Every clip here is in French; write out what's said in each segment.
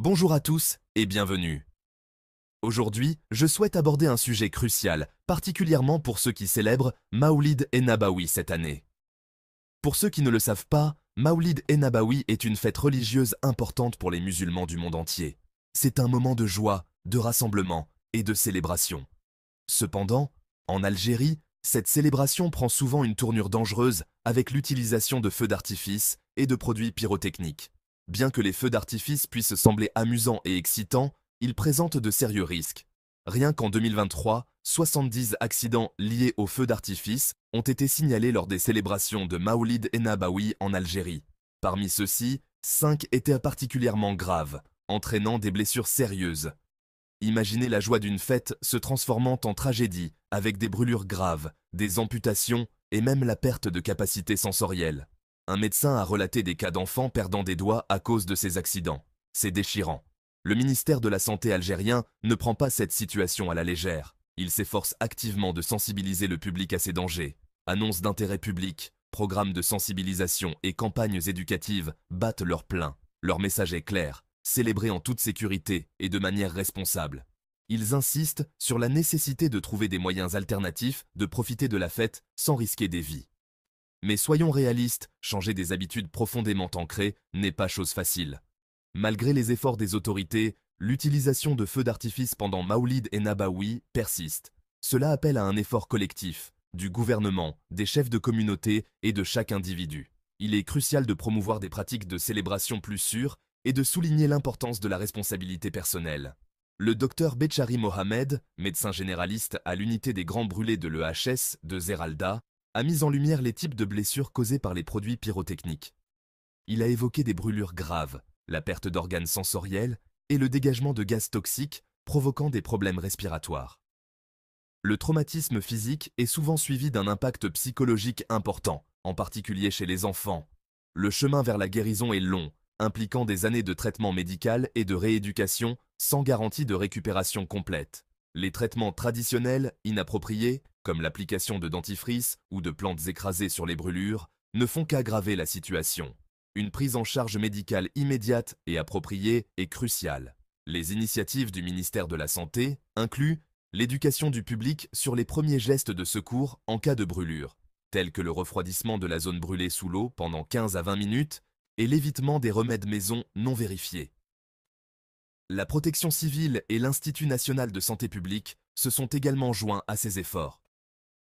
Bonjour à tous et bienvenue. Aujourd'hui, je souhaite aborder un sujet crucial, particulièrement pour ceux qui célèbrent Maoulid et cette année. Pour ceux qui ne le savent pas, Maoulid et est une fête religieuse importante pour les musulmans du monde entier. C'est un moment de joie, de rassemblement et de célébration. Cependant, en Algérie, cette célébration prend souvent une tournure dangereuse avec l'utilisation de feux d'artifice et de produits pyrotechniques. Bien que les feux d'artifice puissent sembler amusants et excitants, ils présentent de sérieux risques. Rien qu'en 2023, 70 accidents liés aux feux d'artifice ont été signalés lors des célébrations de Maoulid Enabawi en Algérie. Parmi ceux-ci, 5 étaient particulièrement graves, entraînant des blessures sérieuses. Imaginez la joie d'une fête se transformant en tragédie, avec des brûlures graves, des amputations et même la perte de capacité sensorielle un médecin a relaté des cas d'enfants perdant des doigts à cause de ces accidents. C'est déchirant. Le ministère de la Santé algérien ne prend pas cette situation à la légère. Il s'efforce activement de sensibiliser le public à ces dangers. Annonces d'intérêt public, programmes de sensibilisation et campagnes éducatives battent leur plein. Leur message est clair, célébré en toute sécurité et de manière responsable. Ils insistent sur la nécessité de trouver des moyens alternatifs de profiter de la fête sans risquer des vies. Mais soyons réalistes, changer des habitudes profondément ancrées n'est pas chose facile. Malgré les efforts des autorités, l'utilisation de feux d'artifice pendant Maoulid et Nabawi persiste. Cela appelle à un effort collectif, du gouvernement, des chefs de communauté et de chaque individu. Il est crucial de promouvoir des pratiques de célébration plus sûres et de souligner l'importance de la responsabilité personnelle. Le docteur Bechari Mohamed, médecin généraliste à l'unité des grands brûlés de l'EHS de Zeralda, a mis en lumière les types de blessures causées par les produits pyrotechniques. Il a évoqué des brûlures graves, la perte d'organes sensoriels et le dégagement de gaz toxiques provoquant des problèmes respiratoires. Le traumatisme physique est souvent suivi d'un impact psychologique important, en particulier chez les enfants. Le chemin vers la guérison est long, impliquant des années de traitement médical et de rééducation, sans garantie de récupération complète. Les traitements traditionnels, inappropriés, comme l'application de dentifrice ou de plantes écrasées sur les brûlures, ne font qu'aggraver la situation. Une prise en charge médicale immédiate et appropriée est cruciale. Les initiatives du ministère de la Santé incluent l'éducation du public sur les premiers gestes de secours en cas de brûlure, tels que le refroidissement de la zone brûlée sous l'eau pendant 15 à 20 minutes et l'évitement des remèdes maison non vérifiés. La protection civile et l'Institut national de santé publique se sont également joints à ces efforts.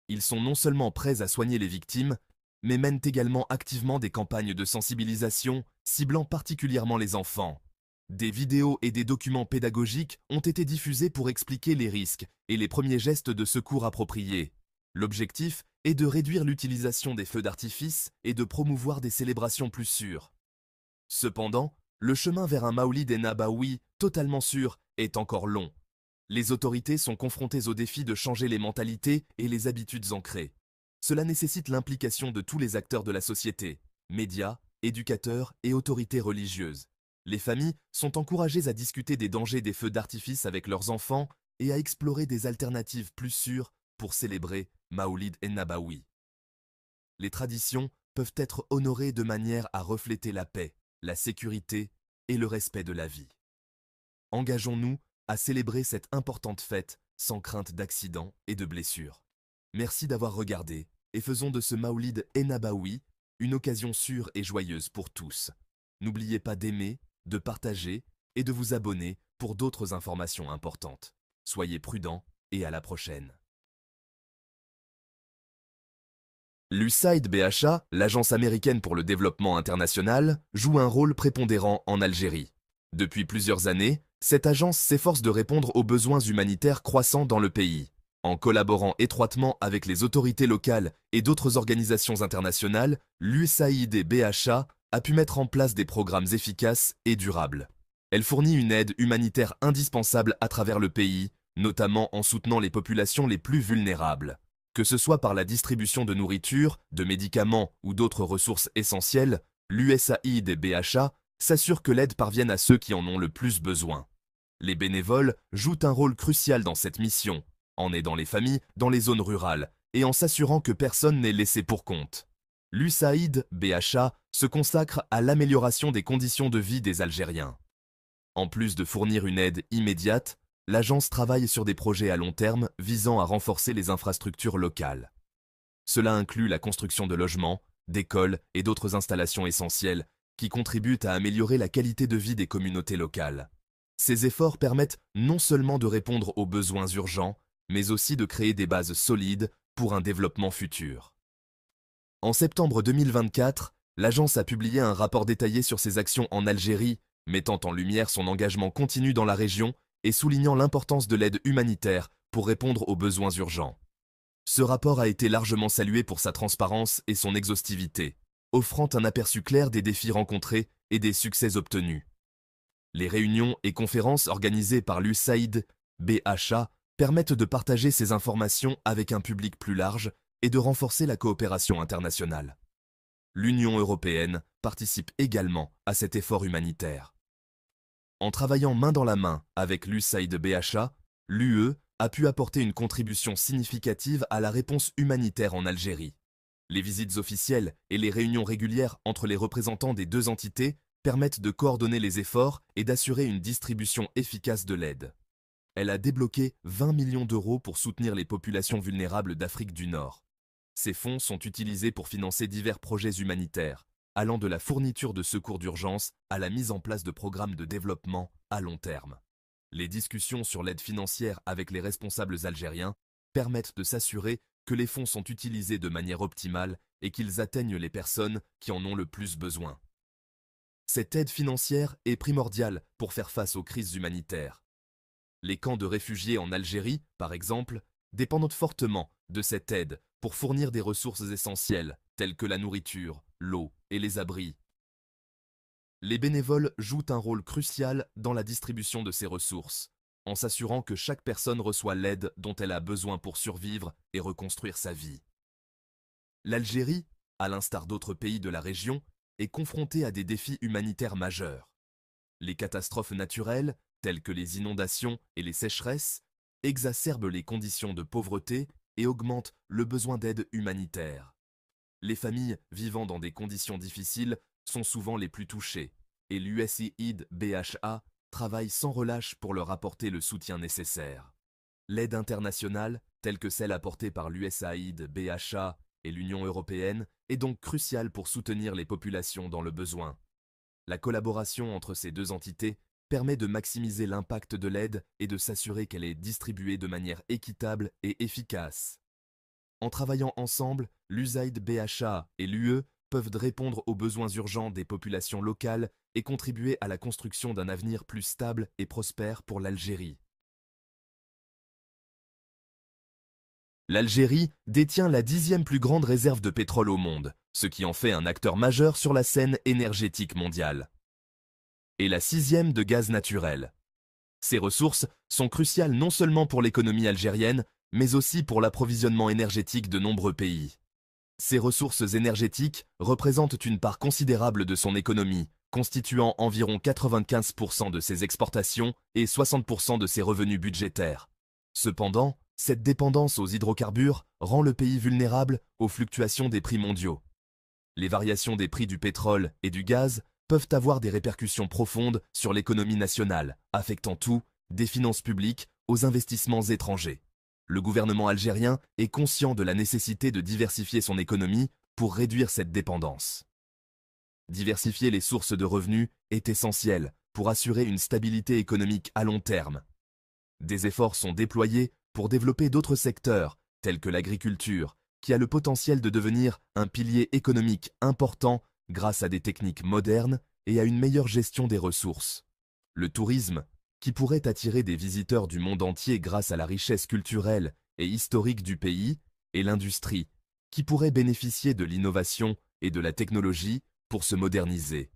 Ils sont non seulement prêts à soigner les victimes, mais mènent également activement des campagnes de sensibilisation, ciblant particulièrement les enfants. Des vidéos et des documents pédagogiques ont été diffusés pour expliquer les risques et les premiers gestes de secours appropriés. L'objectif est de réduire l'utilisation des feux d'artifice et de promouvoir des célébrations plus sûres. Cependant, le chemin vers un Maoulid et Nabaoui, totalement sûr, est encore long. Les autorités sont confrontées au défi de changer les mentalités et les habitudes ancrées. Cela nécessite l'implication de tous les acteurs de la société, médias, éducateurs et autorités religieuses. Les familles sont encouragées à discuter des dangers des feux d'artifice avec leurs enfants et à explorer des alternatives plus sûres pour célébrer Maoulid et Nabaoui. Les traditions peuvent être honorées de manière à refléter la paix, la sécurité et le respect de la vie. Engageons-nous à célébrer cette importante fête sans crainte d'accident et de blessures. Merci d'avoir regardé et faisons de ce Maoulid Enabaoui une occasion sûre et joyeuse pour tous. N'oubliez pas d'aimer, de partager et de vous abonner pour d'autres informations importantes. Soyez prudents et à la prochaine. L'USAID BHA, l'Agence américaine pour le développement international, joue un rôle prépondérant en Algérie. Depuis plusieurs années, cette agence s'efforce de répondre aux besoins humanitaires croissants dans le pays. En collaborant étroitement avec les autorités locales et d'autres organisations internationales, l'USAID BHA a pu mettre en place des programmes efficaces et durables. Elle fournit une aide humanitaire indispensable à travers le pays, notamment en soutenant les populations les plus vulnérables. Que ce soit par la distribution de nourriture, de médicaments ou d'autres ressources essentielles, l'USAID et BHA s'assurent que l'aide parvienne à ceux qui en ont le plus besoin. Les bénévoles jouent un rôle crucial dans cette mission, en aidant les familles dans les zones rurales et en s'assurant que personne n'est laissé pour compte. L'USAID, BHA, se consacre à l'amélioration des conditions de vie des Algériens. En plus de fournir une aide immédiate, l'agence travaille sur des projets à long terme visant à renforcer les infrastructures locales. Cela inclut la construction de logements, d'écoles et d'autres installations essentielles qui contribuent à améliorer la qualité de vie des communautés locales. Ces efforts permettent non seulement de répondre aux besoins urgents, mais aussi de créer des bases solides pour un développement futur. En septembre 2024, l'agence a publié un rapport détaillé sur ses actions en Algérie, mettant en lumière son engagement continu dans la région et soulignant l'importance de l'aide humanitaire pour répondre aux besoins urgents. Ce rapport a été largement salué pour sa transparence et son exhaustivité, offrant un aperçu clair des défis rencontrés et des succès obtenus. Les réunions et conférences organisées par l'USAID, BHA, permettent de partager ces informations avec un public plus large et de renforcer la coopération internationale. L'Union européenne participe également à cet effort humanitaire en travaillant main dans la main avec l'USAID BHA, l'UE a pu apporter une contribution significative à la réponse humanitaire en Algérie. Les visites officielles et les réunions régulières entre les représentants des deux entités permettent de coordonner les efforts et d'assurer une distribution efficace de l'aide. Elle a débloqué 20 millions d'euros pour soutenir les populations vulnérables d'Afrique du Nord. Ces fonds sont utilisés pour financer divers projets humanitaires, allant de la fourniture de secours d'urgence à la mise en place de programmes de développement à long terme. Les discussions sur l'aide financière avec les responsables algériens permettent de s'assurer que les fonds sont utilisés de manière optimale et qu'ils atteignent les personnes qui en ont le plus besoin. Cette aide financière est primordiale pour faire face aux crises humanitaires. Les camps de réfugiés en Algérie, par exemple, dépendent fortement de cette aide pour fournir des ressources essentielles telles que la nourriture, l'eau et les abris. Les bénévoles jouent un rôle crucial dans la distribution de ces ressources, en s'assurant que chaque personne reçoit l'aide dont elle a besoin pour survivre et reconstruire sa vie. L'Algérie, à l'instar d'autres pays de la région, est confrontée à des défis humanitaires majeurs. Les catastrophes naturelles, telles que les inondations et les sécheresses, exacerbent les conditions de pauvreté et augmentent le besoin d'aide humanitaire les familles vivant dans des conditions difficiles sont souvent les plus touchées, et l'USAID BHA travaille sans relâche pour leur apporter le soutien nécessaire. L'aide internationale, telle que celle apportée par l'USAID BHA et l'Union européenne, est donc cruciale pour soutenir les populations dans le besoin. La collaboration entre ces deux entités permet de maximiser l'impact de l'aide et de s'assurer qu'elle est distribuée de manière équitable et efficace. En travaillant ensemble, l'USAID BHA et l'UE peuvent répondre aux besoins urgents des populations locales et contribuer à la construction d'un avenir plus stable et prospère pour l'Algérie. L'Algérie détient la dixième plus grande réserve de pétrole au monde, ce qui en fait un acteur majeur sur la scène énergétique mondiale. Et la sixième de gaz naturel. Ces ressources sont cruciales non seulement pour l'économie algérienne, mais aussi pour l'approvisionnement énergétique de nombreux pays. Ces ressources énergétiques représentent une part considérable de son économie, constituant environ 95% de ses exportations et 60% de ses revenus budgétaires. Cependant, cette dépendance aux hydrocarbures rend le pays vulnérable aux fluctuations des prix mondiaux. Les variations des prix du pétrole et du gaz peuvent avoir des répercussions profondes sur l'économie nationale, affectant tout, des finances publiques aux investissements étrangers. Le gouvernement algérien est conscient de la nécessité de diversifier son économie pour réduire cette dépendance. Diversifier les sources de revenus est essentiel pour assurer une stabilité économique à long terme. Des efforts sont déployés pour développer d'autres secteurs, tels que l'agriculture, qui a le potentiel de devenir un pilier économique important grâce à des techniques modernes et à une meilleure gestion des ressources. Le tourisme qui pourrait attirer des visiteurs du monde entier grâce à la richesse culturelle et historique du pays, et l'industrie, qui pourrait bénéficier de l'innovation et de la technologie pour se moderniser.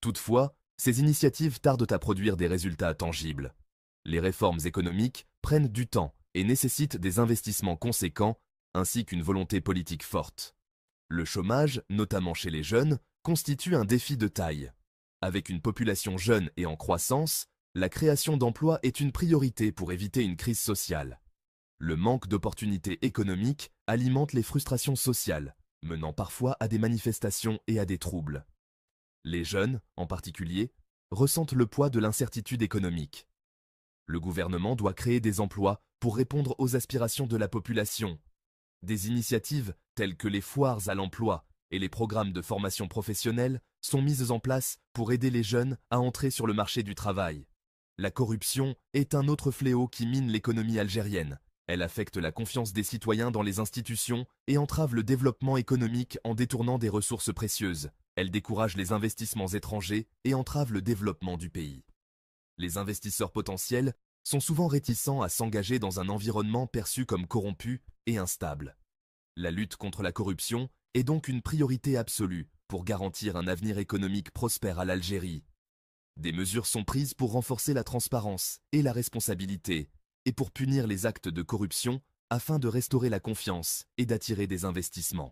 Toutefois, ces initiatives tardent à produire des résultats tangibles. Les réformes économiques prennent du temps et nécessitent des investissements conséquents ainsi qu'une volonté politique forte. Le chômage, notamment chez les jeunes, constitue un défi de taille. Avec une population jeune et en croissance, la création d'emplois est une priorité pour éviter une crise sociale. Le manque d'opportunités économiques alimente les frustrations sociales, menant parfois à des manifestations et à des troubles. Les jeunes, en particulier, ressentent le poids de l'incertitude économique. Le gouvernement doit créer des emplois pour répondre aux aspirations de la population. Des initiatives telles que les foires à l'emploi et les programmes de formation professionnelle sont mises en place pour aider les jeunes à entrer sur le marché du travail. La corruption est un autre fléau qui mine l'économie algérienne. Elle affecte la confiance des citoyens dans les institutions et entrave le développement économique en détournant des ressources précieuses. Elle décourage les investissements étrangers et entrave le développement du pays. Les investisseurs potentiels sont souvent réticents à s'engager dans un environnement perçu comme corrompu et instable. La lutte contre la corruption est donc une priorité absolue pour garantir un avenir économique prospère à l'Algérie des mesures sont prises pour renforcer la transparence et la responsabilité, et pour punir les actes de corruption, afin de restaurer la confiance et d'attirer des investissements.